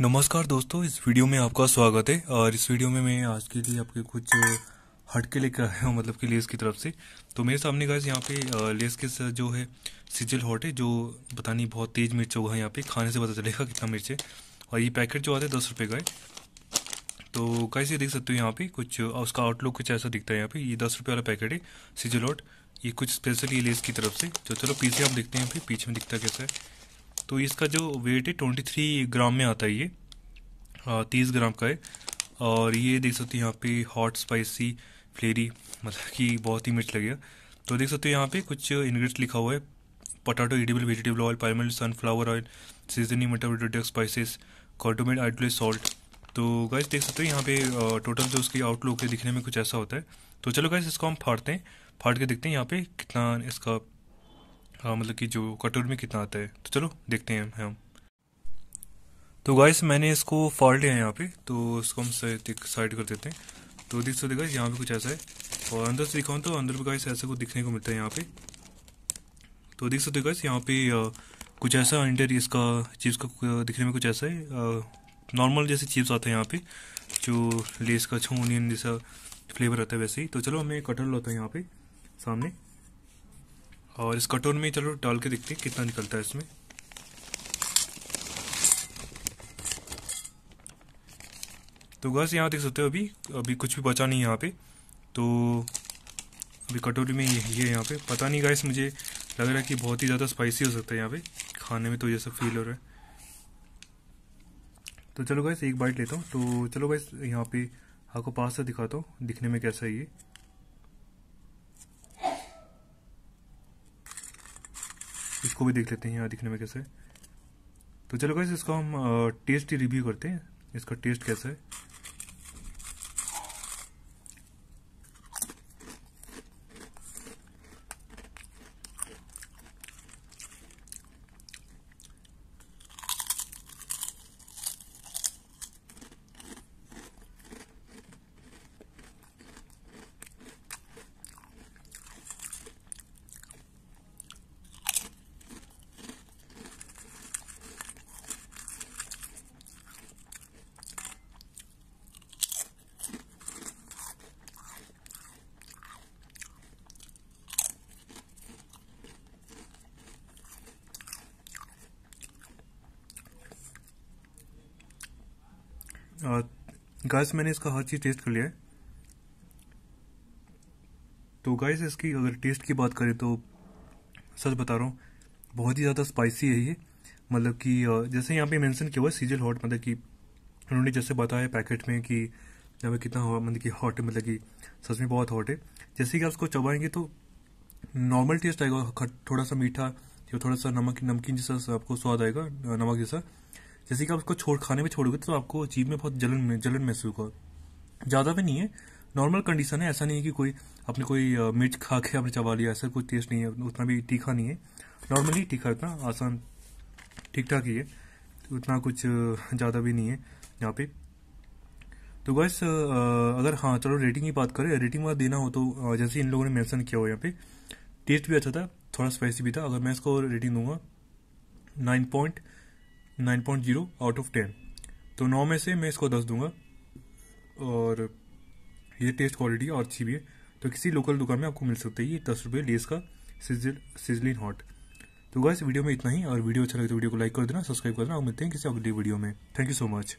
नमस्कार दोस्तों इस वीडियो में आपका स्वागत है और इस वीडियो में मैं आज के लिए आपके कुछ हटके लेकर आया हूँ मतलब कि लेस की तरफ से तो मेरे सामने का यहाँ पे लेस के साथ जो है सिजल हॉट है जो पता नहीं बहुत तेज़ मिर्च होगा यहाँ पे खाने से पता चलेगा कितना मिर्च है और ये पैकेट जो आता है दस रुपये का है तो कैसे देख सकते हो यहाँ पे कुछ उसका आउटलुक कुछ ऐसा दिखता है यहाँ पे ये दस रुपये वाला पैकेट है सिजल हॉट ये कुछ स्पेशल ये लेस की तरफ से तो चलो पीछे आप देखते हैं फिर पीछे में दिखता कैसा है तो इसका जो वेट है ट्वेंटी थ्री ग्राम में आता है ये तीस ग्राम का है और ये देख सकते हो यहाँ पे हॉट स्पाइसी फ्लेरी मतलब कि बहुत ही मिर्च लगेगा तो देख सकते हो यहाँ पे कुछ इन्ग्रीडियंट लिखा हुआ है पोटैटो एडिबल वेजिटेबल ऑयल पाइमल सनफ्लावर ऑयल सीजनिंग मटर स्पाइसिस स्पाइसेस कॉटोमेट आइडोले सॉल्ट तो गाइस देख सकते हो यहाँ पे टोटल जो उसकी आउटलुक है दिखने में कुछ ऐसा होता है तो चलो गाइस इसको हम फाड़ते हैं फाड़ के देखते हैं यहाँ पे कितना इसका हाँ मतलब कि जो कटोरी में कितना आता है तो चलो देखते हैं हम तो गाइस मैंने इसको फॉल्ट है यहाँ पे तो इसको हम साइड कर देते हैं तो दिख सकते गाइस यहाँ पे कुछ ऐसा है और अंदर से दिखाऊँ तो अंदर भी गाइस ऐसा कुछ दिखने को मिलता है यहाँ पे तो देख सकते गाइस यहाँ पे कुछ ऐसा इंटर इसका चिप्स का दिखने में कुछ ऐसा है नॉर्मल जैसे चिप्स आते हैं यहाँ पे जो लेस का अच्छा ओनियन जैसा फ्लेवर आता है वैसे ही तो चलो हमें कटर लाता है यहाँ पे सामने और इस कटोर में चलो डाल के देखते हैं कितना निकलता है इसमें तो बस यहाँ देख सकते हो अभी अभी कुछ भी बचा नहीं यहाँ पे तो अभी कटोरी में यही है यहाँ पे पता नहीं गैस मुझे लग रहा है कि बहुत ही ज़्यादा स्पाइसी हो सकता है यहाँ पे खाने में तो ये सब फील हो रहा है तो चलो गैस एक बाइट लेता हूँ तो चलो गैस यहाँ पे आपको पास से दिखाता हूँ दिखने में कैसा है ये इसको भी देख लेते हैं यहाँ दिखने में कैसे तो चलो कैसे इसको हम टेस्ट ही रिव्यू करते हैं इसका टेस्ट कैसा है और गैस मैंने इसका हर चीज़ टेस्ट कर लिया है तो गाइस इसकी अगर टेस्ट की बात करें तो सच बता रहा हूँ बहुत ही ज़्यादा स्पाइसी है ये मतलब कि जैसे यहाँ पे मेंशन किया हुआ है सीजल हॉट मतलब कि उन्होंने जैसे बताया पैकेट में कि यहाँ कितना मतलब कि हॉट है मतलब कि सच में बहुत हॉट है जैसे कि आप उसको चबाएंगे तो नॉर्मल टेस्ट आएगा थोड़ा सा मीठा या थोड़ा सा नमक नमकीन जैसा आपको स्वाद आएगा नमक जैसा जैसे कि आप उसको छोड़ खाने में छोड़ोगे तो आपको जीभ में बहुत जलन जलन महसूस होगा ज़्यादा भी नहीं है नॉर्मल कंडीशन है ऐसा नहीं है कि कोई आपने कोई मिर्च खा के आपने चबा लिया ऐसा कोई टेस्ट नहीं है उतना भी तीखा नहीं है नॉर्मली तीखा इतना आसान ठीक ठाक ही है उतना कुछ ज़्यादा भी नहीं है यहाँ पे तो बस अगर हाँ चलो रेटिंग की बात करें रेटिंग वाला देना हो तो जैसे इन लोगों ने मेंशन किया हो यहाँ पे टेस्ट भी अच्छा था थोड़ा स्पाइसी भी था अगर मैं इसको रेटिंग दूंगा nine point nine point zero out of ten तो नौ में से मैं इसको दस दूंगा और ये टेस्ट क्वालिटी और अच्छी भी है तो किसी लोकल दुकान में आपको मिल सकती है ये दस रुपये लेस का सिजल सिजलिन हॉट तो गाइस वीडियो में इतना ही और वीडियो अच्छा लगे तो वीडियो को लाइक कर देना सब्सक्राइब कर देना और मिलते हैं किसी अगली वीडियो में थैंक यू सो मच